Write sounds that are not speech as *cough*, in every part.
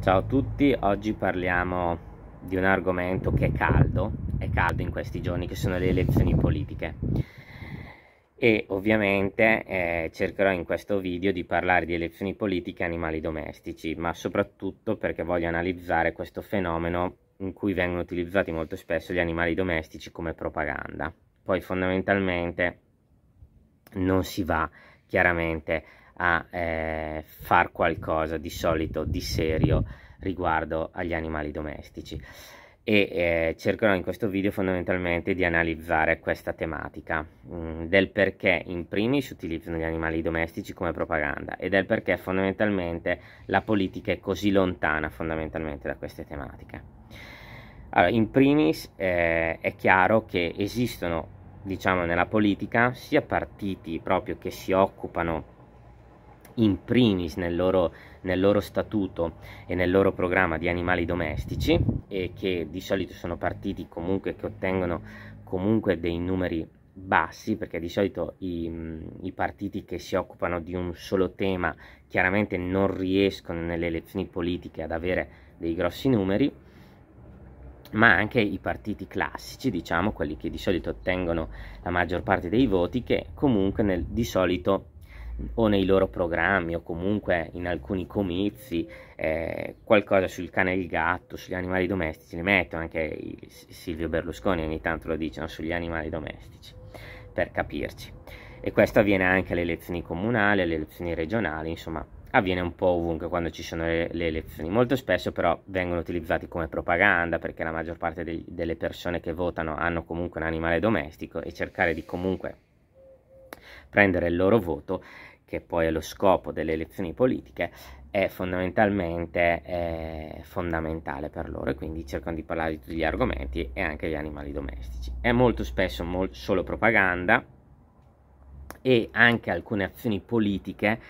Ciao a tutti, oggi parliamo di un argomento che è caldo, è caldo in questi giorni che sono le elezioni politiche e ovviamente eh, cercherò in questo video di parlare di elezioni politiche e animali domestici ma soprattutto perché voglio analizzare questo fenomeno in cui vengono utilizzati molto spesso gli animali domestici come propaganda poi fondamentalmente non si va chiaramente a eh, far qualcosa di solito, di serio riguardo agli animali domestici e eh, cercherò in questo video fondamentalmente di analizzare questa tematica mh, mm, del perché in primis utilizzano gli animali domestici come propaganda e del perché fondamentalmente la politica è così lontana fondamentalmente da queste tematiche. Allora, in primis eh, è chiaro che esistono diciamo nella politica sia partiti proprio che si occupano in primis nel loro, nel loro, statuto e nel loro programma di animali domestici e che di solito sono partiti comunque che ottengono comunque dei numeri bassi perché di solito i, mm, i partiti che si occupano di un solo tema chiaramente non riescono nelle elezioni politiche ad avere dei grossi numeri ma anche i partiti classici, diciamo quelli che di solito ottengono la maggior parte dei voti, che comunque nel, di solito o nei loro programmi o comunque in alcuni comizi eh, qualcosa sul cane e il gatto, sugli animali domestici, ne mettono anche Silvio Berlusconi ogni tanto lo dicono sugli animali domestici, per capirci. E questo avviene anche alle elezioni comunali, alle elezioni regionali, insomma avviene un po' ovunque quando ci sono le, le elezioni. Molto spesso però vengono utilizzati come propaganda perché la maggior parte dei, delle persone che votano hanno comunque un animale domestico e cercare di comunque prendere il loro voto, che poi è lo scopo delle elezioni politiche, è fondamentalmente eh, fondamentale per loro e quindi cercano di parlare di tutti gli argomenti e anche gli animali domestici. È molto spesso mol solo propaganda e anche alcune azioni politiche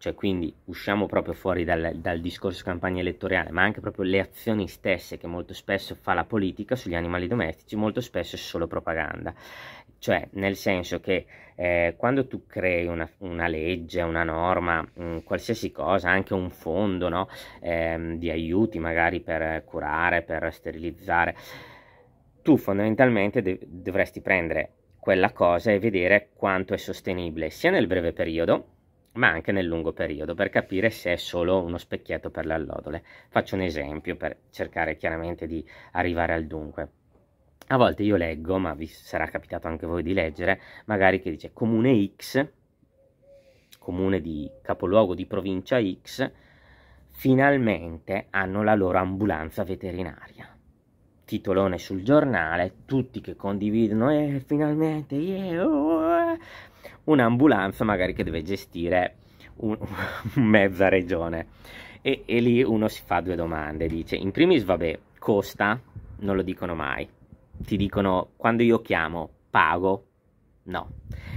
cioè quindi usciamo proprio fuori dal, dal, discorso campagna elettorale, ma anche proprio le azioni stesse che molto spesso fa la politica sugli animali domestici, molto spesso è solo propaganda. Cioè, nel senso che eh, quando tu crei una, una legge, una norma, mh, mm, qualsiasi cosa, anche un fondo no? eh, di aiuti magari per curare, per sterilizzare, tu fondamentalmente de- dovresti prendere quella cosa e vedere quanto è sostenibile sia nel breve periodo, ma anche nel lungo periodo per capire se è solo uno specchietto per le allodole. Faccio un esempio per cercare chiaramente di arrivare al dunque. A volte io leggo, ma vi sarà capitato anche voi di leggere, magari che dice comune X, comune di capoluogo di provincia X, finalmente hanno la loro ambulanza veterinaria. Titolone sul giornale, tutti che condividono, e eh, finalmente, yeah, oh, oh, oh" un'ambulanza magari che deve gestire un, *laughs* mezza regione. E, e, lì uno si fa due domande, dice, in primis vabbè, costa, non lo dicono mai, ti dicono quando io chiamo pago, no,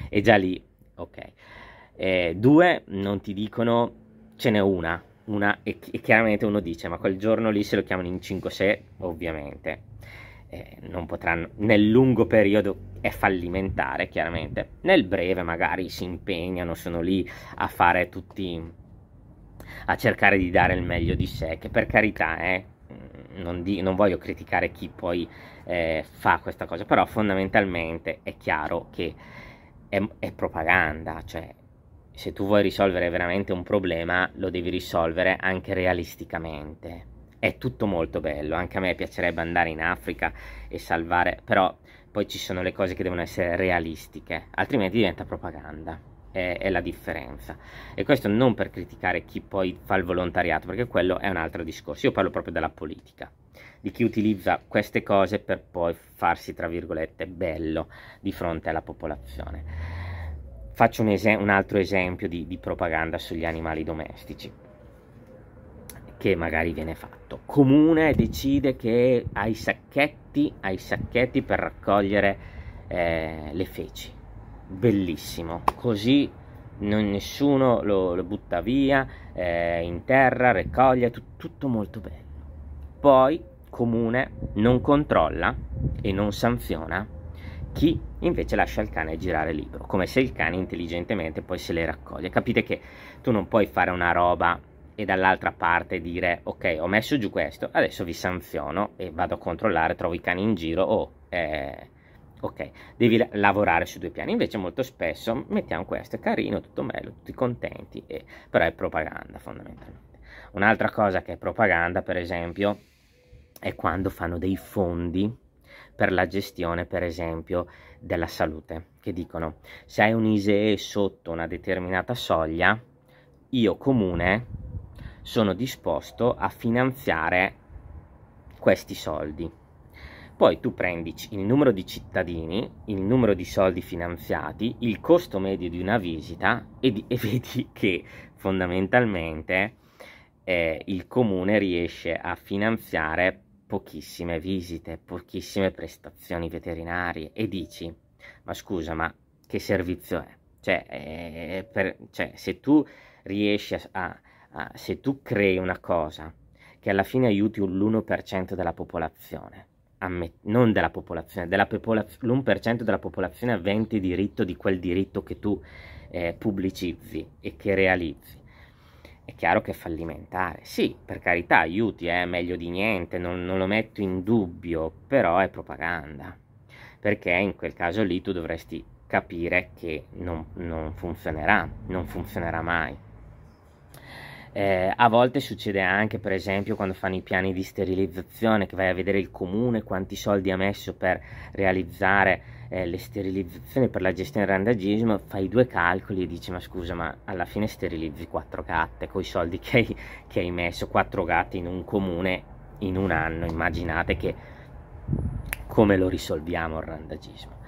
e già lì, ok. Eh, due, non ti dicono ce n'è una, una e, e, chiaramente uno dice ma quel giorno lì se lo chiamano in 5-6 ovviamente eh, non potranno, nel lungo periodo è fallimentare chiaramente, nel breve magari si impegnano, sono lì a fare tutti, a cercare di dare il meglio di sé, che per carità eh, non, di, non, voglio criticare chi poi eh, fa questa cosa, però fondamentalmente è chiaro che è, è propaganda, cioè se tu vuoi risolvere veramente un problema lo devi risolvere anche realisticamente è tutto molto bello, anche a me piacerebbe andare in Africa e salvare, però poi ci sono le cose che devono essere realistiche, altrimenti diventa propaganda, è, è la differenza. E questo non per criticare chi poi fa il volontariato, perché quello è un altro discorso, io parlo proprio della politica, di chi utilizza queste cose per poi farsi, tra virgolette, bello di fronte alla popolazione. Faccio un, un altro esempio di, di propaganda sugli animali domestici che magari viene fatto. Comune decide che ai sacchetti, ai sacchetti per raccogliere eh, le feci. Bellissimo, così non, nessuno lo, lo, butta via eh, in terra, raccoglie, tut, tutto molto bello. Poi comune non controlla e non sanziona chi invece lascia il cane girare libero, come se il cane intelligentemente poi se le raccoglie. Capite che tu non puoi fare una roba e dall'altra parte dire ok ho messo giù questo adesso vi sanziono e vado a controllare trovo i cani in giro o oh, eh, ok devi lavorare su due piani invece molto spesso mettiamo questo è carino tutto bello tutti contenti e, però è propaganda fondamentalmente un'altra cosa che è propaganda per esempio è quando fanno dei fondi per la gestione per esempio della salute che dicono se hai un ISEE sotto una determinata soglia io comune sono disposto a finanziare questi soldi. Poi tu prendi il numero di cittadini, il numero di soldi finanziati, il costo medio di una visita e, di, *laughs* e vedi che fondamentalmente eh, il comune riesce a finanziare pochissime visite, pochissime prestazioni veterinarie e dici ma scusa ma che servizio è? Cioè, eh, per, cioè se tu riesci a, a Ah, se tu crei una cosa che alla fine aiuti l'1% della popolazione, non della popolazione, della popolaz l'1% della popolazione avente diritto di quel diritto che tu eh, pubblicizzi e che realizzi. È chiaro che è fallimentare, sì, per carità, aiuti, è eh, meglio di niente, non, non lo metto in dubbio, però è propaganda, perché in quel caso lì tu dovresti capire che non, non funzionerà, non funzionerà mai. Eh, a volte succede anche, per esempio, quando fanno i piani di sterilizzazione, che vai a vedere il comune quanti soldi ha messo per realizzare eh, le sterilizzazioni per la gestione del randagismo, fai due calcoli e dici: Ma scusa, ma alla fine sterilizzi quattro gatte con i soldi che hai, che hai messo, quattro gatti in un comune in un anno. Immaginate che come lo risolviamo il randagismo.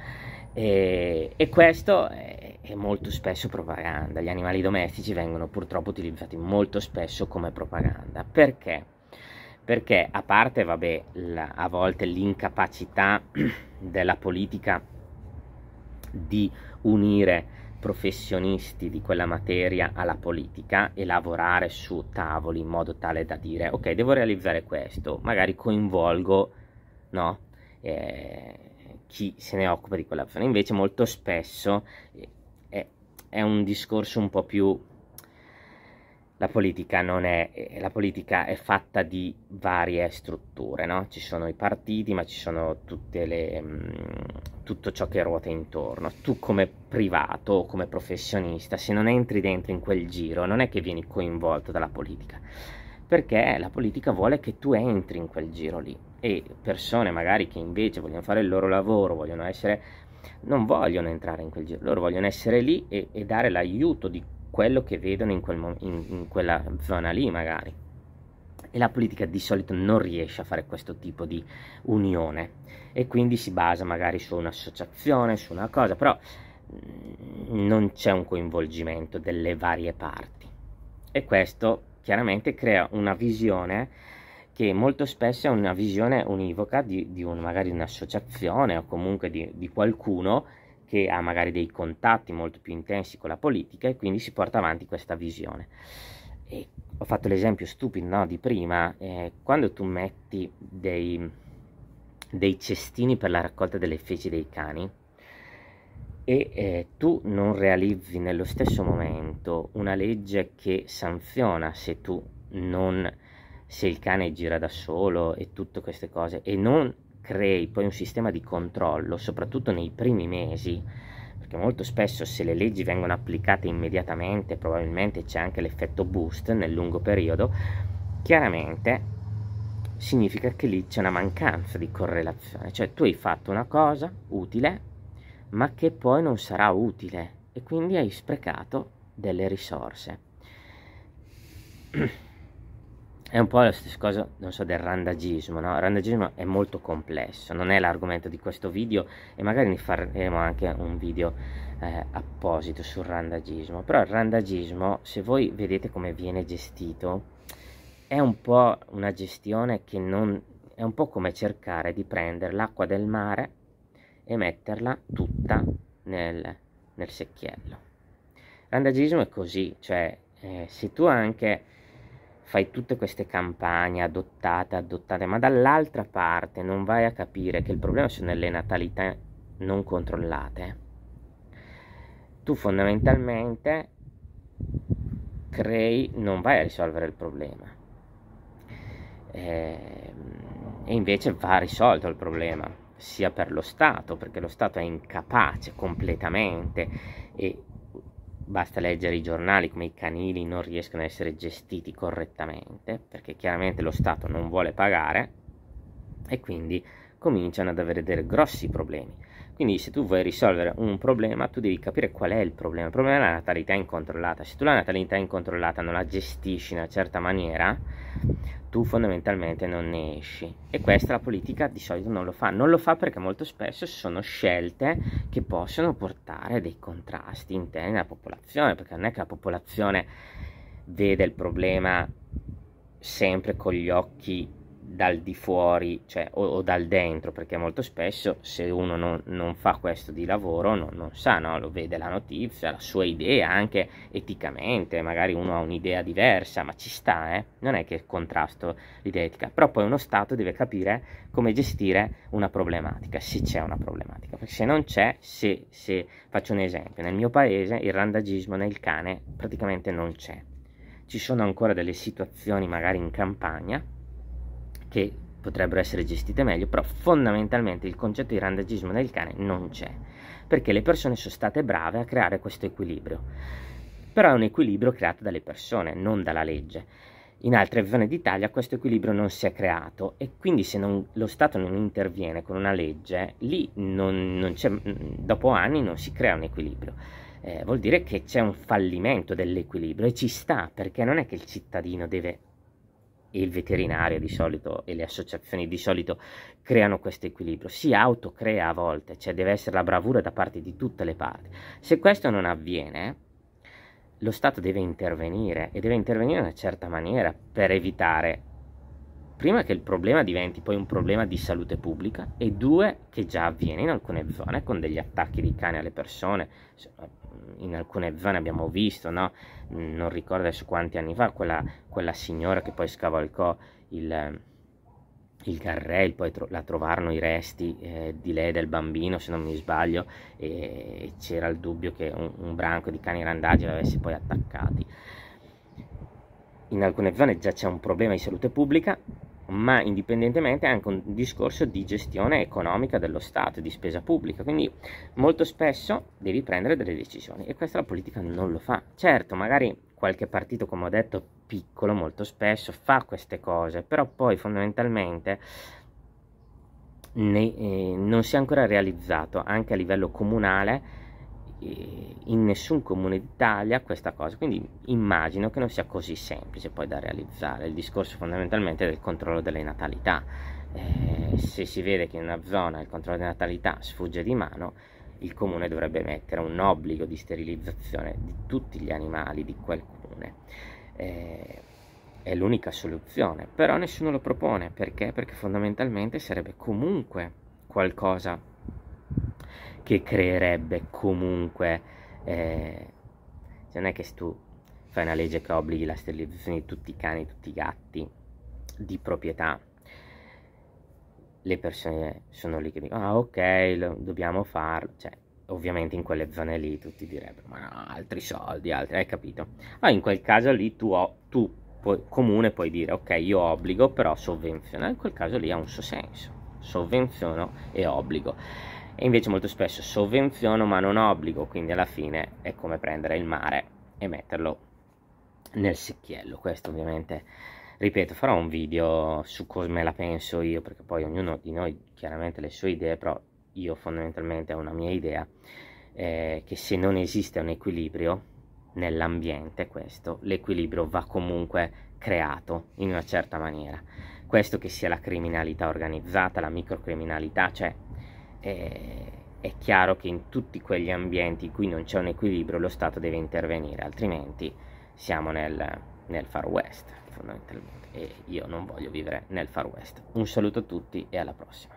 E, e questo è, è, molto spesso propaganda. Gli animali domestici vengono purtroppo utilizzati molto spesso come propaganda. Perché? Perché a parte, vabbè, la, a volte l'incapacità *clears throat* della politica di unire professionisti di quella materia alla politica e lavorare su tavoli in modo tale da dire ok devo realizzare questo magari coinvolgo no eh, chi se ne occupa di quella zona. Invece molto spesso eh, è, è un discorso un po' più... La politica, è, eh, la politica è fatta di varie strutture, no? Ci sono i partiti, ma ci sono le, mm, tutto ciò che ruota intorno. Tu come privato o come professionista, se non entri dentro in quel giro, non è che vieni coinvolto dalla politica perché la politica vuole che tu entri in quel giro lì e persone magari che invece vogliono fare il loro lavoro, vogliono essere, non vogliono entrare in quel giro, loro vogliono essere lì e, e dare l'aiuto di quello che vedono in, quel, in, in quella zona lì magari. E la politica di solito non riesce a fare questo tipo di unione e quindi si basa magari su un'associazione, su una cosa, però mm, non c'è un coinvolgimento delle varie parti. E questo chiaramente crea una visione che molto spesso è una visione univoca di, di un, magari un'associazione o comunque di, di qualcuno che ha magari dei contatti molto più intensi con la politica e quindi si porta avanti questa visione. E ho fatto l'esempio stupido no, di prima, eh, quando tu metti dei, dei cestini per la raccolta delle feci dei cani, e eh, tu non realizzi nello stesso momento una legge che sanziona se tu non se il cane gira da solo e tutte queste cose e non crei poi un sistema di controllo soprattutto nei primi mesi perché molto spesso se le leggi vengono applicate immediatamente probabilmente c'è anche l'effetto boost nel lungo periodo chiaramente significa che lì c'è una mancanza di correlazione cioè tu hai fatto una cosa utile ma che poi non sarà utile e quindi hai sprecato delle risorse. *clears throat* È un po' la stessa cosa, non so, del randagismo, no? Il randagismo è molto complesso, non è l'argomento di questo video e magari ne faremo anche un video eh, apposito sul randagismo, però il randagismo, se voi vedete come viene gestito, è un po' una gestione che non... è un po' come cercare di prendere l'acqua del mare e metterla tutta nel, nel secchiello. L'andagismo è così, cioè eh, se tu anche fai tutte queste campagne adottate, adottate, ma dall'altra parte non vai a capire che il problema sono le natalità non controllate, tu fondamentalmente crei, non vai a risolvere il problema. Ehm, e invece va risolto il problema sia per lo Stato, perché lo Stato è incapace completamente e basta leggere i giornali come i canili non riescono a essere gestiti correttamente, perché chiaramente lo Stato non vuole pagare e quindi cominciano ad avere dei grossi problemi. Quindi se tu vuoi risolvere un problema, tu devi capire qual è il problema. Il problema è la natalità incontrollata. Se tu la natalità incontrollata non la gestisci in una certa maniera, tu fondamentalmente non ne esci e questa la politica di solito non lo fa non lo fa perché molto spesso sono scelte che possono portare dei contrasti interni alla popolazione perché non è che la popolazione vede il problema sempre con gli occhi dal di fuori cioè, o, o, dal dentro perché molto spesso se uno non, non fa questo di lavoro non, non sa, no? lo vede la notizia, la sua idea anche eticamente, magari uno ha un'idea diversa ma ci sta, eh? non è che contrasto l'idea etica, però poi uno Stato deve capire come gestire una problematica, se c'è una problematica, perché se non c'è, se, se faccio un esempio, nel mio paese il randagismo nel cane praticamente non c'è, ci sono ancora delle situazioni magari in campagna che potrebbero essere gestite meglio, però fondamentalmente il concetto di randagismo del cane non c'è, perché le persone sono state brave a creare questo equilibrio, però è un equilibrio creato dalle persone, non dalla legge. In altre zone d'Italia questo equilibrio non si è creato e quindi se non, lo Stato non interviene con una legge, lì non, non dopo anni non si crea un equilibrio. Eh, vuol dire che c'è un fallimento dell'equilibrio e ci sta perché non è che il cittadino deve il veterinario di solito e le associazioni di solito creano questo equilibrio, si autocrea a volte, cioè deve essere la bravura da parte di tutte le parti. Se questo non avviene, lo Stato deve intervenire e deve intervenire in una certa maniera per evitare prima che il problema diventi poi un problema di salute pubblica e due che già avviene in alcune zone con degli attacchi di cani alle persone eh, in alcune zone abbiamo visto no? non ricordo adesso quanti anni fa quella, quella signora che poi scavalcò il, eh, il Garrel, poi tro la trovarono i resti eh, di lei del bambino, se non mi sbaglio, e c'era il dubbio che un, un branco di cani randaggi l'avesse poi attaccati in alcune zone già c'è un problema di salute pubblica, ma indipendentemente è anche un discorso di gestione economica dello Stato, di spesa pubblica, quindi molto spesso devi prendere delle decisioni e questa la politica non lo fa. Certo, magari qualche partito, come ho detto, piccolo molto spesso fa queste cose, però poi fondamentalmente ne, eh, non si è ancora realizzato anche a livello comunale eh, in nessun comune d'Italia questa cosa, quindi immagino che non sia così semplice poi da realizzare il discorso fondamentalmente del controllo delle natalità. Eh, se si vede che in una zona il controllo della natalità sfugge di mano, il comune dovrebbe mettere un obbligo di sterilizzazione di tutti gli animali di quel comune. Eh, è l'unica soluzione, però nessuno lo propone perché? Perché fondamentalmente sarebbe comunque qualcosa che creerebbe comunque... Eh, cioè non è che se tu fai una legge che obblighi la sterilizzazione di tutti i cani, tutti i gatti di proprietà, le persone sono lì che dicono ah ok, lo, dobbiamo farlo, cioè ovviamente in quelle zone lì tutti direbbero ma altri soldi, altri, hai capito? ma in quel caso lì tu, ho, tu puoi, comune puoi dire ok io obbligo però sovvenziono, in quel caso lì ha un suo senso, sovvenziono e obbligo e invece molto spesso sovvenziono ma non obbligo, quindi alla fine è come prendere il mare e metterlo nel secchiello. Questo ovviamente, ripeto, farò un video su come la penso io, perché poi ognuno di noi chiaramente le sue idee, però io fondamentalmente ho una mia idea, eh, che se non esiste un equilibrio nell'ambiente, questo, l'equilibrio va comunque creato in una certa maniera. Questo che sia la criminalità organizzata, la microcriminalità, cioè eh, è chiaro che in tutti quegli ambienti in cui non c'è un equilibrio lo Stato deve intervenire, altrimenti siamo nel, nel Far West fondamentalmente e io non voglio vivere nel Far West. Un saluto a tutti e alla prossima.